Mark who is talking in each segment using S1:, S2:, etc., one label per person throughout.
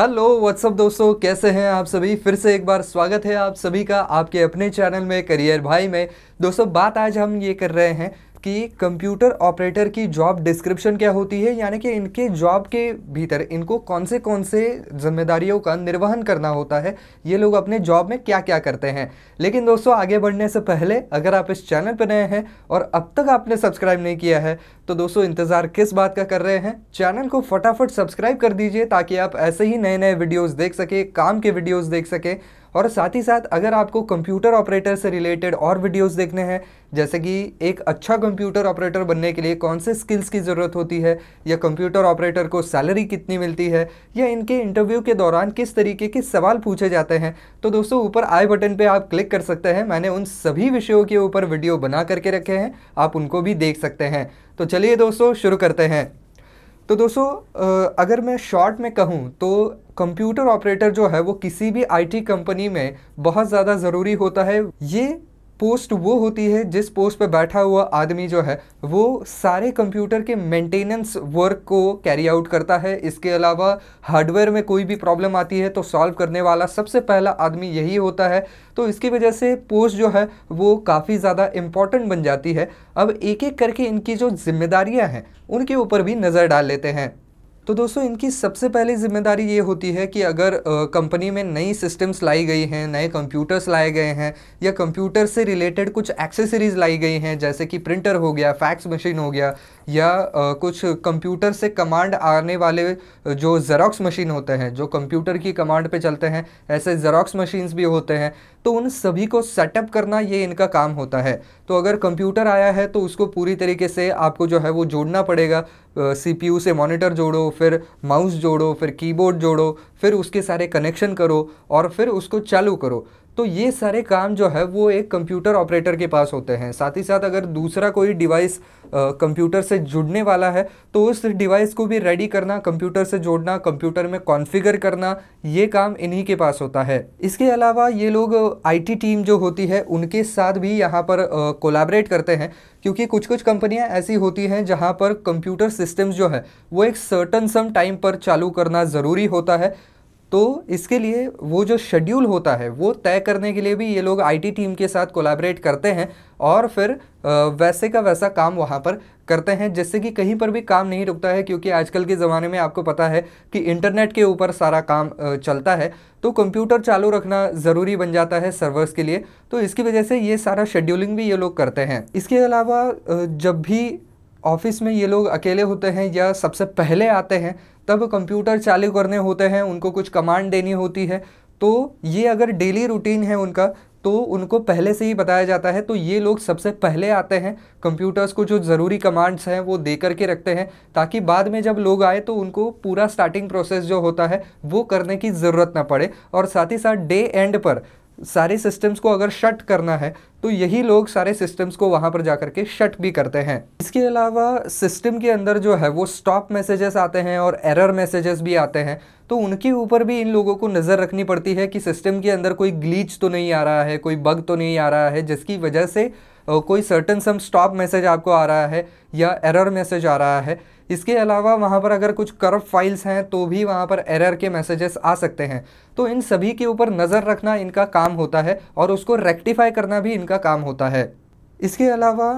S1: hello what's up दोस्तों कैसे हैं आप सभी फिर से एक बार स्वागत है आप सभी का आपके अपने चैनल में करियर भाई में दोस्तों बात आज हम ये कर रहे हैं कि कंप्यूटर ऑपरेटर की जॉब डिस्क्रिप्शन क्या होती है यानी कि इनके जॉब के भीतर इनको कौन से कौन से जिम्मेदारियों का निर्वहन करना होता है ये लोग अपने जॉब में क्या क्या करते हैं लेकिन दोस्तों आगे बढ़ने से पहले अगर आप इस चैनल पर नए हैं और अब तक आपने सब्सक्राइब नहीं किया है तो दोस्तों इंतज़ार किस बात का कर रहे हैं चैनल को फटाफट सब्सक्राइब कर दीजिए ताकि आप ऐसे ही नए नए वीडियोज़ देख सकें काम के वीडियोज़ देख सकें और साथ ही साथ अगर आपको कंप्यूटर ऑपरेटर से रिलेटेड और वीडियोस देखने हैं जैसे कि एक अच्छा कंप्यूटर ऑपरेटर बनने के लिए कौन से स्किल्स की ज़रूरत होती है या कंप्यूटर ऑपरेटर को सैलरी कितनी मिलती है या इनके इंटरव्यू के दौरान किस तरीके के सवाल पूछे जाते हैं तो दोस्तों ऊपर आई बटन पर आप क्लिक कर सकते हैं मैंने उन सभी विषयों के ऊपर वीडियो बना करके रखे हैं आप उनको भी देख सकते हैं तो चलिए दोस्तों शुरू करते हैं तो दोस्तों अगर मैं शॉर्ट में कहूँ तो कंप्यूटर ऑपरेटर जो है वो किसी भी आईटी कंपनी में बहुत ज़्यादा ज़रूरी होता है ये पोस्ट वो होती है जिस पोस्ट पे बैठा हुआ आदमी जो है वो सारे कंप्यूटर के मेंटेनेंस वर्क को कैरी आउट करता है इसके अलावा हार्डवेयर में कोई भी प्रॉब्लम आती है तो सॉल्व करने वाला सबसे पहला आदमी यही होता है तो इसकी वजह से पोस्ट जो है वो काफ़ी ज़्यादा इम्पॉर्टेंट बन जाती है अब एक एक करके इनकी जो जिम्मेदारियाँ हैं उनके ऊपर भी नज़र डाल लेते हैं तो दोस्तों इनकी सबसे पहली जिम्मेदारी ये होती है कि अगर कंपनी में नई सिस्टम्स लाई गई हैं नए कंप्यूटर्स लाए गए हैं या कंप्यूटर से रिलेटेड कुछ एक्सेसरीज़ लाई गई हैं जैसे कि प्रिंटर हो गया फैक्स मशीन हो गया या आ, कुछ कंप्यूटर से कमांड आने वाले जो जेरोक्स मशीन होते हैं जो कंप्यूटर की कमांड पे चलते हैं ऐसे जेरोक्स मशीन्स भी होते हैं तो उन सभी को सेटअप करना ये इनका काम होता है तो अगर कंप्यूटर आया है तो उसको पूरी तरीके से आपको जो है वो जोड़ना पड़ेगा सीपीयू से मॉनिटर जोड़ो फिर माउस जोड़ो फिर कीबोर्ड जोड़ो फिर उसके सारे कनेक्शन करो और फिर उसको चालू करो तो ये सारे काम जो है वो एक कंप्यूटर ऑपरेटर के पास होते हैं साथ ही साथ अगर दूसरा कोई डिवाइस कंप्यूटर से जुड़ने वाला है तो उस डिवाइस को भी रेडी करना कंप्यूटर से जोड़ना कंप्यूटर में कॉन्फ़िगर करना ये काम इन्हीं के पास होता है इसके अलावा ये लोग आईटी टीम जो होती है उनके साथ भी यहाँ पर कोलाबरेट करते हैं क्योंकि कुछ कुछ कंपनियाँ ऐसी होती हैं जहाँ पर कंप्यूटर सिस्टम्स जो है वो एक सर्टन सम टाइम पर चालू करना ज़रूरी होता है तो इसके लिए वो जो शेड्यूल होता है वो तय करने के लिए भी ये लोग आईटी टीम के साथ कोलैबोरेट करते हैं और फिर वैसे का वैसा काम वहाँ पर करते हैं जिससे कि कहीं पर भी काम नहीं रुकता है क्योंकि आजकल के ज़माने में आपको पता है कि इंटरनेट के ऊपर सारा काम चलता है तो कंप्यूटर चालू रखना ज़रूरी बन जाता है सर्वर्स के लिए तो इसकी वजह से ये सारा शेड्यूलिंग भी ये लोग करते हैं इसके अलावा जब भी ऑफिस में ये लोग अकेले होते हैं या सबसे पहले आते हैं तब कंप्यूटर चालू करने होते हैं उनको कुछ कमांड देनी होती है तो ये अगर डेली रूटीन है उनका तो उनको पहले से ही बताया जाता है तो ये लोग सबसे पहले आते हैं कंप्यूटर्स को जो ज़रूरी कमांड्स हैं वो दे करके रखते हैं ताकि बाद में जब लोग आए तो उनको पूरा स्टार्टिंग प्रोसेस जो होता है वो करने की ज़रूरत ना पड़े और साथ ही साथ डे एंड पर सारे सिस्टम्स को अगर शट करना है तो यही लोग सारे सिस्टम्स को वहाँ पर जाकर के शट भी करते हैं इसके अलावा सिस्टम के अंदर जो है वो स्टॉप मैसेजेस आते हैं और एरर मैसेजेस भी आते हैं तो उनके ऊपर भी इन लोगों को नज़र रखनी पड़ती है कि सिस्टम के अंदर कोई ग्लीच तो नहीं आ रहा है कोई बग तो नहीं आ रहा है जिसकी वजह से कोई सर्टन सम स्टॉप मैसेज आपको आ रहा है या एरर मैसेज आ रहा है इसके अलावा वहाँ पर अगर कुछ करप फाइल्स हैं तो भी वहाँ पर एरर के मैसेजेस आ सकते हैं तो इन सभी के ऊपर नज़र रखना इनका काम होता है और उसको रेक्टिफाई करना भी इनका काम होता है इसके अलावा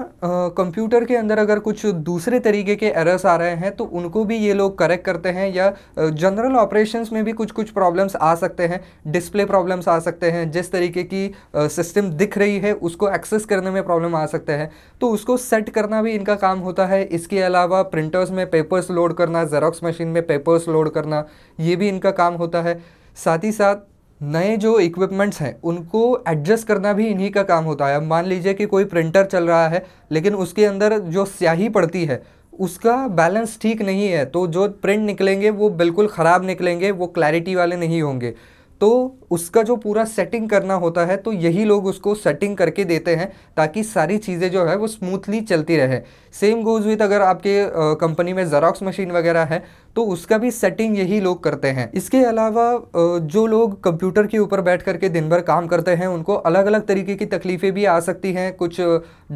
S1: कंप्यूटर के अंदर अगर कुछ दूसरे तरीके के एरर्स आ रहे हैं तो उनको भी ये लोग करेक्ट करते हैं या जनरल ऑपरेशंस में भी कुछ कुछ प्रॉब्लम्स आ सकते हैं डिस्प्ले प्रॉब्लम्स आ सकते हैं जिस तरीके की सिस्टम दिख रही है उसको एक्सेस करने में प्रॉब्लम आ सकते हैं तो उसको सेट करना भी इनका काम होता है इसके अलावा प्रिंटर्स में पेपर्स लोड करना जेरोक्स मशीन में पेपर्स लोड करना ये भी इनका काम होता है साथ ही साथ नए जो इक्विपमेंट्स हैं उनको एडजस्ट करना भी इन्हीं का काम होता है अब मान लीजिए कि कोई प्रिंटर चल रहा है लेकिन उसके अंदर जो स्याही पड़ती है उसका बैलेंस ठीक नहीं है तो जो प्रिंट निकलेंगे वो बिल्कुल ख़राब निकलेंगे वो क्लैरिटी वाले नहीं होंगे तो उसका जो पूरा सेटिंग करना होता है तो यही लोग उसको सेटिंग करके देते हैं ताकि सारी चीज़ें जो है वो स्मूथली चलती रहे सेम गोज़ विथ अगर आपके कंपनी में ज़ेरॉक्स मशीन वगैरह है तो उसका भी सेटिंग यही लोग करते हैं इसके अलावा जो लोग कंप्यूटर के ऊपर बैठ करके दिन भर काम करते हैं उनको अलग अलग तरीके की तकलीफ़ें भी आ सकती हैं कुछ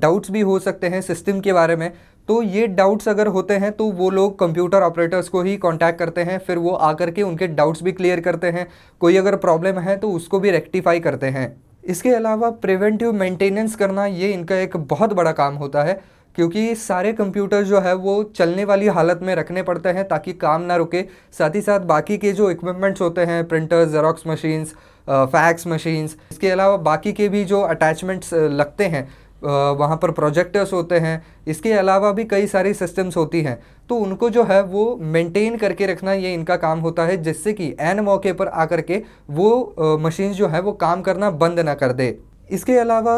S1: डाउट्स भी हो सकते हैं सिस्टम के बारे में तो ये डाउट्स अगर होते हैं तो वो लोग कंप्यूटर ऑपरेटर्स को ही कांटेक्ट करते हैं फिर वो आकर के उनके डाउट्स भी क्लियर करते हैं कोई अगर प्रॉब्लम है तो उसको भी रेक्टिफाई करते हैं इसके अलावा प्रिवेंटिव मेंटेनेंस करना ये इनका एक बहुत बड़ा काम होता है क्योंकि सारे कंप्यूटर जो है वो चलने वाली हालत में रखने पड़ते हैं ताकि काम ना रुके साथ ही साथ बाकी के जो इक्विपमेंट्स होते हैं printers xerox machines fax machines इसके अलावा बाकी के भी जो अटैचमेंट्स लगते हैं वहाँ पर प्रोजेक्टर्स होते हैं इसके अलावा भी कई सारी सिस्टम्स होती हैं तो उनको जो है वो मेंटेन करके रखना ये इनका काम होता है जिससे कि एन मौके पर आकर के वो मशीन्स जो है वो काम करना बंद ना कर दे इसके अलावा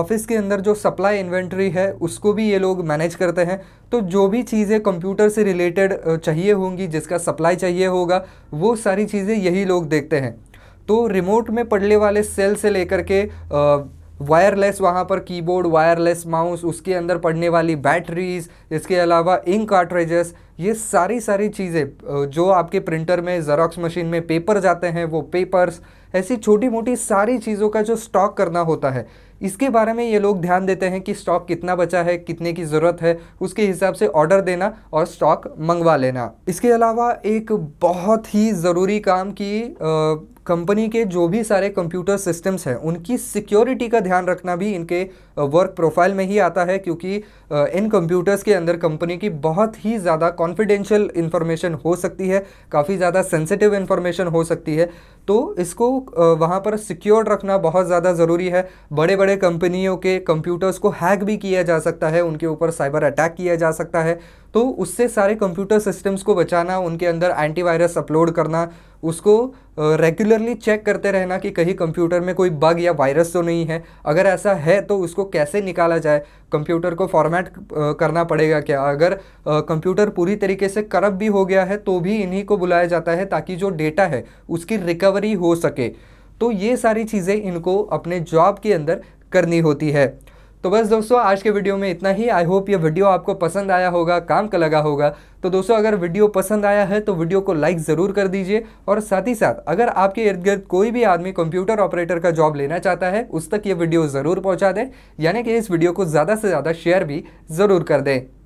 S1: ऑफिस के अंदर जो सप्लाई इन्वेंट्री है उसको भी ये लोग मैनेज करते हैं तो जो भी चीज़ें कंप्यूटर से रिलेटेड चाहिए होंगी जिसका सप्लाई चाहिए होगा वो सारी चीज़ें यही लोग देखते हैं तो रिमोट में पढ़ने वाले सेल से लेकर के वायरलेस वहाँ पर कीबोर्ड वायरलेस माउस उसके अंदर पड़ने वाली बैटरीज इसके अलावा इंक कार्ट्रेजेस ये सारी सारी चीज़ें जो आपके प्रिंटर में जेरोक्स मशीन में पेपर जाते हैं वो पेपर्स ऐसी छोटी मोटी सारी चीज़ों का जो स्टॉक करना होता है इसके बारे में ये लोग ध्यान देते हैं कि स्टॉक कितना बचा है कितने की ज़रूरत है उसके हिसाब से ऑर्डर देना और स्टॉक मंगवा लेना इसके अलावा एक बहुत ही ज़रूरी काम कि आ, कंपनी के जो भी सारे कंप्यूटर सिस्टम्स हैं उनकी सिक्योरिटी का ध्यान रखना भी इनके वर्क प्रोफाइल में ही आता है क्योंकि इन कंप्यूटर्स के अंदर कंपनी की बहुत ही ज़्यादा कॉन्फिडेंशियल इन्फॉर्मेशन हो सकती है काफ़ी ज़्यादा सेंसिटिव इन्फॉर्मेशन हो सकती है तो इसको वहाँ पर सिक्योर्ड रखना बहुत ज़्यादा ज़रूरी है बड़े बड़े कंपनियों के कंप्यूटर्स को हैक भी किया जा सकता है उनके ऊपर साइबर अटैक किया जा सकता है तो उससे सारे कंप्यूटर सिस्टम्स को बचाना उनके अंदर एंटीवायरस अपलोड करना उसको रेगुलरली चेक करते रहना कि कहीं कंप्यूटर में कोई बग या वायरस तो नहीं है अगर ऐसा है तो उसको कैसे निकाला जाए कंप्यूटर को फॉर्मेट करना पड़ेगा क्या अगर कंप्यूटर पूरी तरीके से करप भी हो गया है तो भी इन्हीं को बुलाया जाता है ताकि जो डेटा है उसकी रिकवरी हो सके तो ये सारी चीज़ें इनको अपने जॉब के अंदर करनी होती है तो बस दोस्तों आज के वीडियो में इतना ही आई होप ये वीडियो आपको पसंद आया होगा काम का लगा होगा तो दोस्तों अगर वीडियो पसंद आया है तो वीडियो को लाइक ज़रूर कर दीजिए और साथ ही साथ अगर आपके इर्द गिर्द कोई भी आदमी कंप्यूटर ऑपरेटर का जॉब लेना चाहता है उस तक ये वीडियो ज़रूर पहुँचा दें यानी कि इस वीडियो को ज़्यादा से ज़्यादा शेयर भी ज़रूर कर दें